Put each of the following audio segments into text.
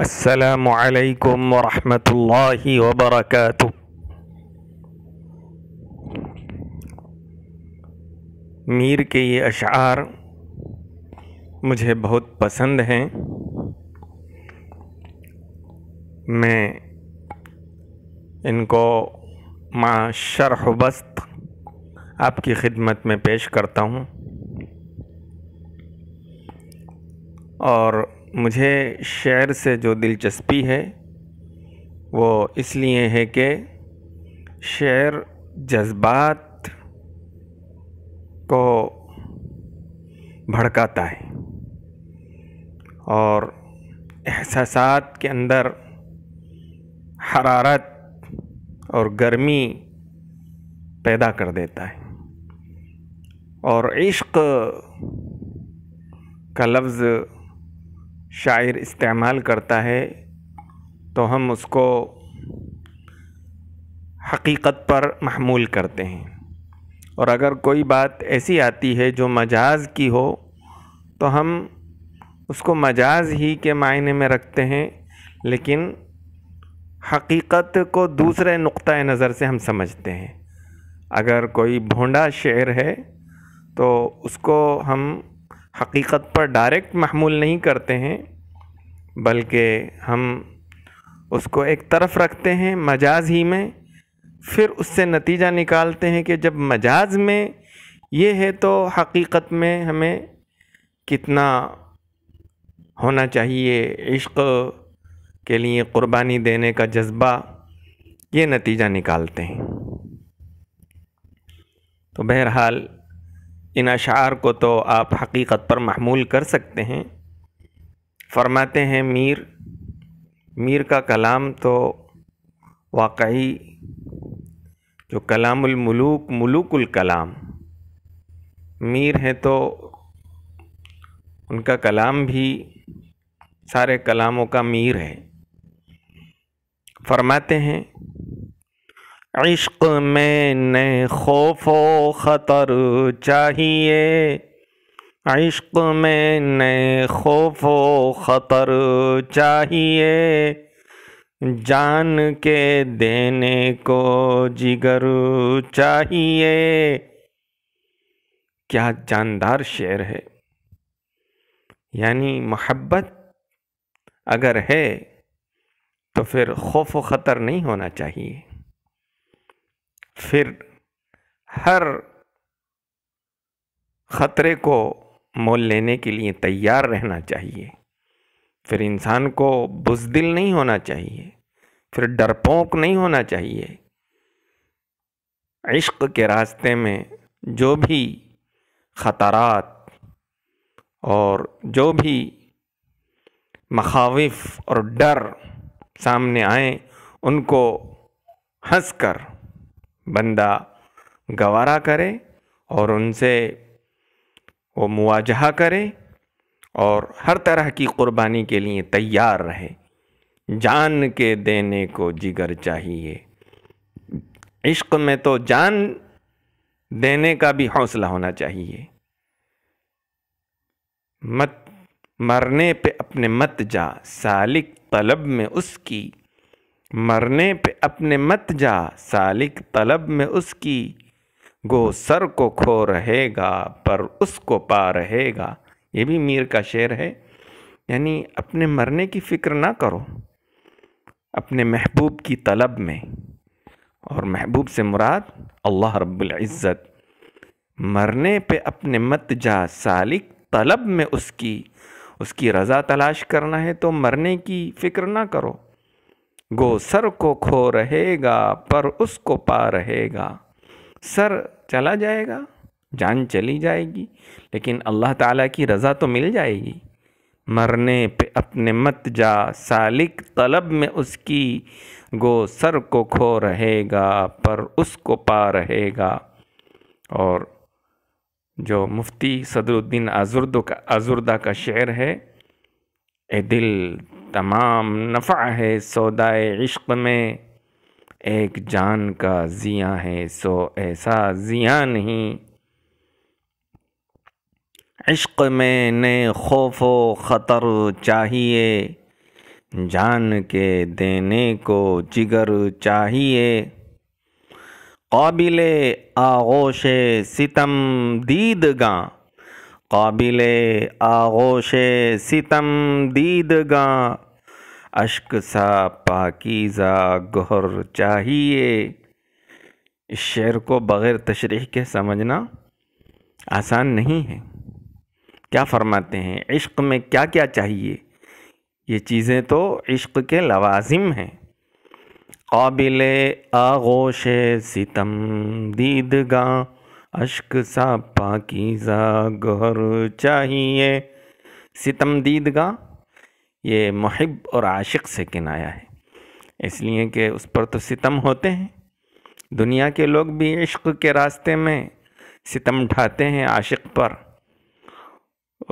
ورحمة الله وبركاته मीर के ये अशार मुझे बहुत पसंद हैं मैं इनको माँ बस्त आपकी खिदमत में पेश करता हूँ और मुझे शेर से जो दिलचस्पी है वो इसलिए है कि शेर जज्बात को भड़काता है और एहसास के अंदर हरारत और गर्मी पैदा कर देता है और इश्क़ का लफ्ज़ शायर इस्तेमाल करता है तो हम उसको हकीकत पर महमूल करते हैं और अगर कोई बात ऐसी आती है जो मजाज की हो तो हम उसको मजाज ही के मायने में रखते हैं लेकिन हकीकत को दूसरे नुक़ नज़र से हम समझते हैं अगर कोई भोंडा शेर है तो उसको हम हकीकत पर डायरेक्ट महमूल नहीं करते हैं बल्कि हम उसको एक तरफ रखते हैं मजाज ही में फिर उससे नतीजा निकालते हैं कि जब मजाज में ये है तो हकीकत में हमें कितना होना चाहिए इश्क के लिए क़ुरबानी देने का जज्बा ये नतीजा निकालते हैं तो बहरहाल इन अशार को तो आप हकीकत पर महमूल कर सकते हैं फरमाते हैं मीर मीर का कलाम तो वाकई जो कलामुलमलूक मलूकुल कलाम मीर हैं तो उनका कलाम भी सारे कलामों का मीर है फरमाते हैं इश्क में न खौफ व ख़तर चाहिए इश्क में न खौफ व ख़तर चाहिए जान के देने को जिगर चाहिए क्या जानदार शेर है यानी मोहब्बत अगर है तो फिर खौफ व ख़तर नहीं होना चाहिए फिर हर ख़तरे को मोल लेने के लिए तैयार रहना चाहिए फिर इंसान को बुजदिल नहीं होना चाहिए फिर डरपोक नहीं होना चाहिए इश्क के रास्ते में जो भी ख़तरात और जो भी मखाविफ और डर सामने आए उनको हंसकर कर बंदा गवारा करे और उनसे वो मुआजा करे और हर तरह की क़ुरबानी के लिए तैयार रहे जान के देने को जिगर चाहिए इश्क में तो जान देने का भी हौसला होना चाहिए मत मरने पे अपने मत जा सालिक तलब में उसकी मरने पे अपने मत जा सालिक तलब में उसकी गो सर को खो रहेगा पर उसको पा रहेगा ये भी मीर का शेर है यानी अपने मरने की फ़िक्र ना करो अपने महबूब की तलब में और महबूब से मुराद अल्लाह रब्बुल इज़्ज़त मरने पे अपने मत जा सालिक तलब में उसकी उसकी रज़ा तलाश करना है तो मरने की फ़िक्र ना करो गो सर को खो रहेगा पर उसको पा रहेगा सर चला जाएगा जान चली जाएगी लेकिन अल्लाह ताला की रज़ा तो मिल जाएगी मरने पे अपने मत जा सालिक तलब में उसकी गो सर को खो रहेगा पर उसको पा रहेगा और जो मुफ्ती सदरुद्दीन आजुर्द का आजुर्दा का शेर है ए दिल तमाम नफ़ा है सौदाए इश्क में एक जान का जिया है सो ऐसा जिया नहीं इश्क में ने खौफ व ख़तर चाहिए जान के देने को जिगर चाहिए काबिल आगोश सितम दीदगा काबिल आगोश सितम दीदगा अश्क सा पाकिज़ा गहर चाहिए इस शेर को बग़ैर तशरी के समझना आसान नहीं है क्या फरमाते हैं इश्क में क्या क्या चाहिए ये चीज़ें तो इश्क के लवाजिम हैं काबिल आगोश सितम दीदगा अश्क सा पाकिजा गहर चाहिए सितम दीदगा ये महब और आशिक से किनाया है इसलिए कि उस पर तो सितम होते हैं दुनिया के लोग भी इश्क के रास्ते में सितम ढाते हैं आशिक पर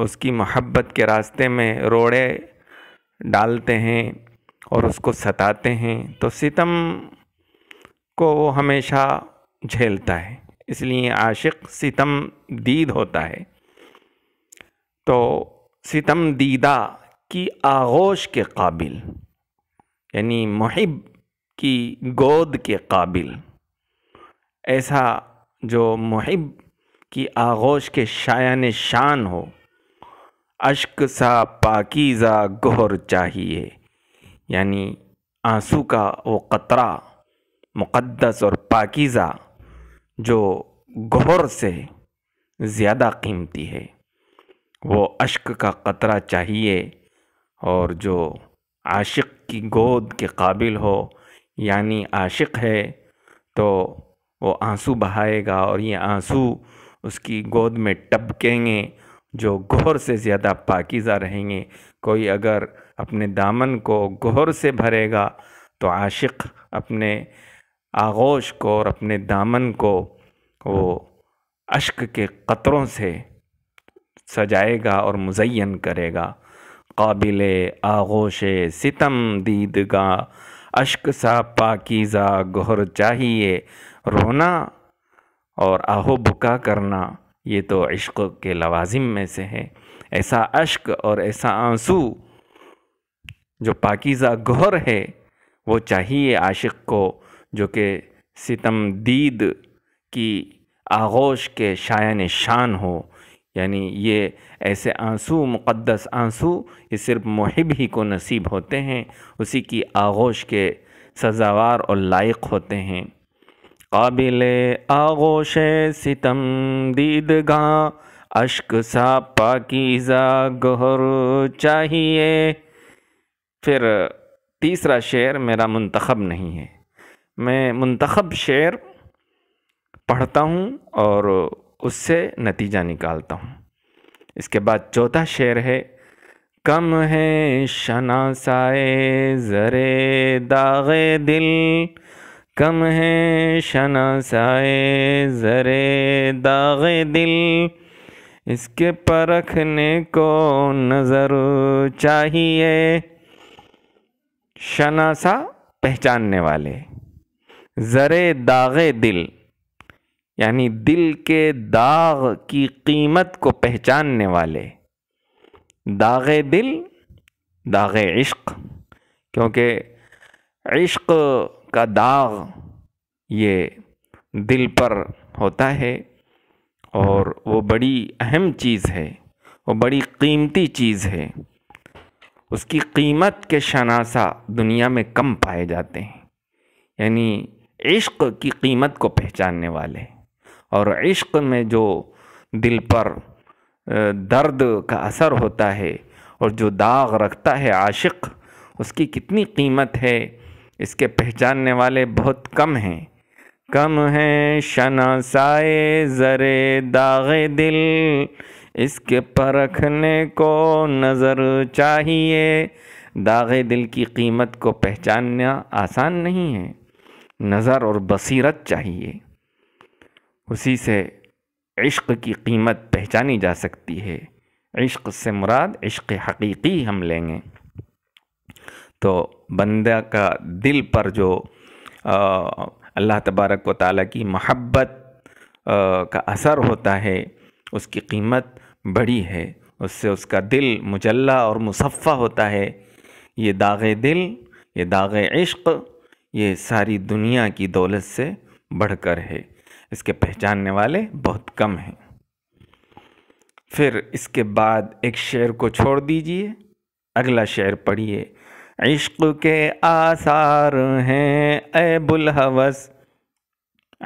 उसकी मोहब्बत के रास्ते में रोड़े डालते हैं और उसको सताते हैं तो सितम को वो हमेशा झेलता है इसलिए आशिक सितम दीद होता है तो सितम दीदा की आगोश के काबिल यानी महब की गोद के काबिल ऐसा जो महब की आगोश के शायन शान हो अश्क सा पाकीज़ा गहर चाहिए यानी आंसू का वो कतरा मुक़द्दस और पाकीज़ा जो गौहर से ज़्यादा कीमती है वो अश्क का कतरा चाहिए और जो आशिक की गोद के काबिल हो यानी आशिक है तो वो आंसू बहाएगा और ये आंसू उसकी गोद में टपकेंगे जो गौर से ज़्यादा पाकिज़ा रहेंगे कोई अगर अपने दामन को गौर से भरेगा तो आशिक अपने आगोश को और अपने दामन को वो अश्क के क़तरों से सजाएगा और मुजैन करेगा काबिल आगोश सितम दीदगा अश्क सा पाकिज़ा गहर चाहिए रोना और आहो बुका करना ये तो इश्क के लवाजिम में से है ऐसा अश्क और ऐसा आंसू जो पाकिज़ा गहर है वो चाहिए आशिक को जो कि सितम दीद की आगोश के शायन शान हो यानी ये ऐसे आंसू मुक़दस आंसू ये सिर्फ मुहिब ही को नसीब होते हैं उसी की आगोश के सजावार और लायक होते हैं काबिल आगोश सितम गां अश्क सा पाकिज़ा गहर चाहिए फिर तीसरा शेर मेरा मंतखब नहीं है मैं मंतखब शेर पढ़ता हूँ और उससे नतीजा निकालता हूँ इसके बाद चौथा शेर है कम है शनासाए ज़रे दागे दिल कम है शनासाए ज़रे दागे दिल इसके परखने को नज़र चाहिए शनासा पहचानने वाले ज़रे दाग़ दिल यानी दिल के दाग की कीमत को पहचानने वाले दाग़ दिल दाग़ इश्क क्योंकि इश्क का दाग ये दिल पर होता है और वो बड़ी अहम चीज़ है वो बड़ी कीमती चीज़ है उसकी कीमत के शनासा दुनिया में कम पाए जाते हैं यानी इश्क की कीमत को पहचानने वाले और इश्क में जो दिल पर दर्द का असर होता है और जो दाग रखता है आशिक उसकी कितनी कीमत है इसके पहचानने वाले बहुत कम हैं कम हैं शनासाए ज़रे दागे दिल इसके परखने को नज़र चाहिए दागे दिल की कीमत को पहचानना आसान नहीं है नज़र और बसीरत चाहिए उसी से इश्क़ की कीमत पहचानी जा सकती है इश्क़ से मुराद इश्क़ हकीकी हम लेंगे तो बंदा का दिल पर जो अल्लाह तबारक व ताली की महब्बत का असर होता है उसकी कीमत बड़ी है उससे उसका दिल मुजल्ला और मुसफ़ा होता है ये दाग़ दिल ये दाग़ इश्क़ ये सारी दुनिया की दौलत से बढ़कर है इसके पहचानने वाले बहुत कम हैं फिर इसके बाद एक शेर को छोड़ दीजिए अगला शेर पढ़िए इश्क के आसार हैं ए बुलहवस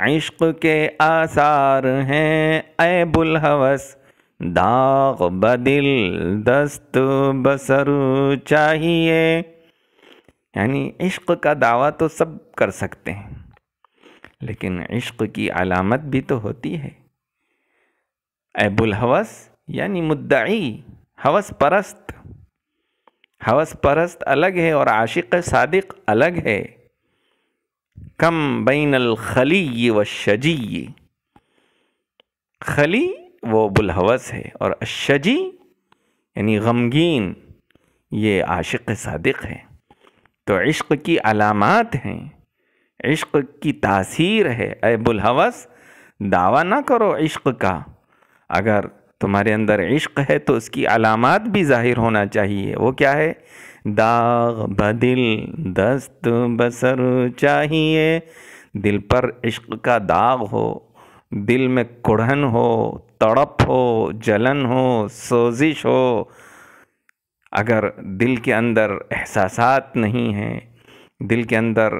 इश्क के आसार हैं ए बुलहवस दाग बदिल दस्त बसर चाहिए यानी इश्क का दावा तो सब कर सकते हैं लेकिन इश्क की अलामत भी तो होती है ऐबुल हवस यानी मुद्दई हवस परस्त हवस परस्त अलग है और आशिक सादिक अलग है कम बैन खली व शजी खली वो बुलहवस है और अशजी यानी गमगीन ये आशिक सादिक है तो इश्क की अलामत हैं इश्क की तासीर है ए बुलहवस दावा ना करो इश्क का अगर तुम्हारे अंदर इश्क है तो उसकी अलामत भी ज़ाहिर होना चाहिए वो क्या है दाग बदिल दस्त बसर चाहिए दिल पर इश्क का दाग हो दिल में कुढ़न हो तड़प हो जलन हो सोजिश हो अगर दिल के अंदर एहसास नहीं हैं दिल के अंदर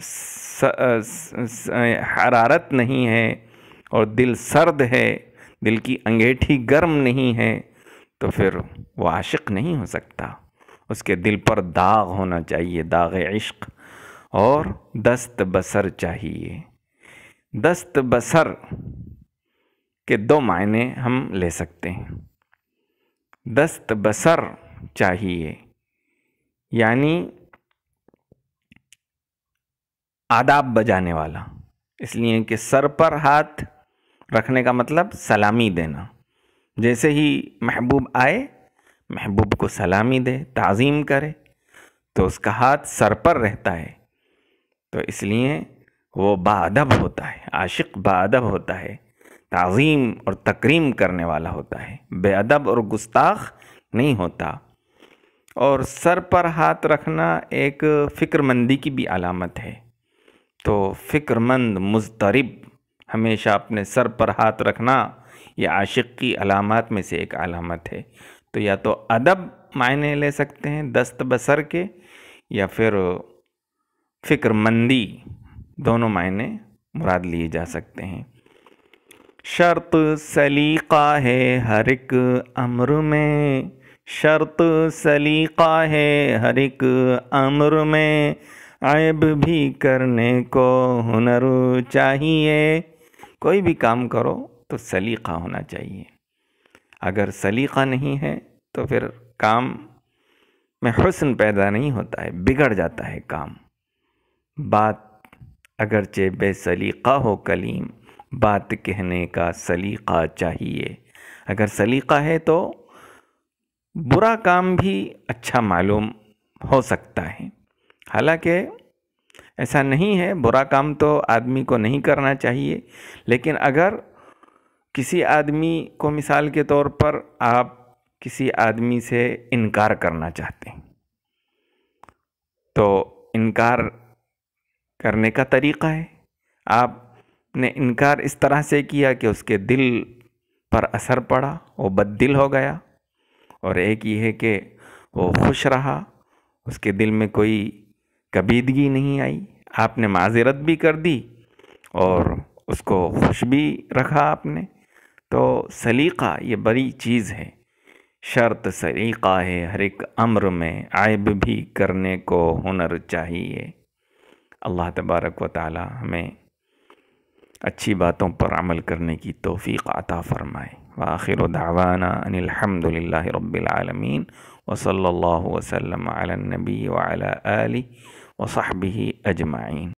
स, स, स, हरारत नहीं है और दिल सर्द है दिल की अंगेठी गर्म नहीं है तो फिर वो आशिक नहीं हो सकता उसके दिल पर दाग होना चाहिए दाग इश्क और दस्त बसर चाहिए दस्त बसर के दो मायने हम ले सकते हैं दस्त बसर चाहिए यानी आदाब बजाने वाला इसलिए कि सर पर हाथ रखने का मतलब सलामी देना जैसे ही महबूब आए महबूब को सलामी दे ताज़ीम करे तो उसका हाथ सर पर रहता है तो इसलिए वो बादब होता है आशिक बादब होता है तज़ीम और तकरीम करने वाला होता है बेअदब और गुस्ताख नहीं होता और सर पर हाथ रखना एक फ़िक्रमंदी की भी अलामत है तो फ़िक्रमंद मुजतरब हमेशा अपने सर पर हाथ रखना यह आशिक की अलामत में से एक अलामत है तो या तो अदब मायने ले सकते हैं दस्त बसर के या फिर फ़िक्रमंदी दोनों मायने मुराद लिए जा सकते हैं शर्त सलीका है हर एक अम्र में शर्त सलीका है हर एक अम्र में ऐब भी करने को हुनर चाहिए कोई भी काम करो तो सलीका होना चाहिए अगर सलीका नहीं है तो फिर काम में हसन पैदा नहीं होता है बिगड़ जाता है काम बात अगरचे बेसलीका हो कलीम बात कहने का सलीका चाहिए अगर सलीका है तो बुरा काम भी अच्छा मालूम हो सकता है हालांकि ऐसा नहीं है बुरा काम तो आदमी को नहीं करना चाहिए लेकिन अगर किसी आदमी को मिसाल के तौर पर आप किसी आदमी से इनकार करना चाहते हैं तो इनकार करने का तरीक़ा है आप ने इनकार इस तरह से किया कि उसके दिल पर असर पड़ा वो बददिल हो गया और एक ये है कि वो खुश रहा उसके दिल में कोई कबीदगी नहीं आई आपने माजरत भी कर दी और उसको खुश भी रखा आपने तो सलीक़ा ये बड़ी चीज़ है शर्त सलीक़ा है हर एक अम्र में आयब भी करने को हुनर चाहिए अल्लाह तबारक व ताली हमें اچھی باتوں پر عمل کرنے کی توفیق عطا فرمائے وآخر دعوانا ان الحمد لله رب العالمين وصلى الله وسلم على النبي وعلى آله وصحبه أجمعين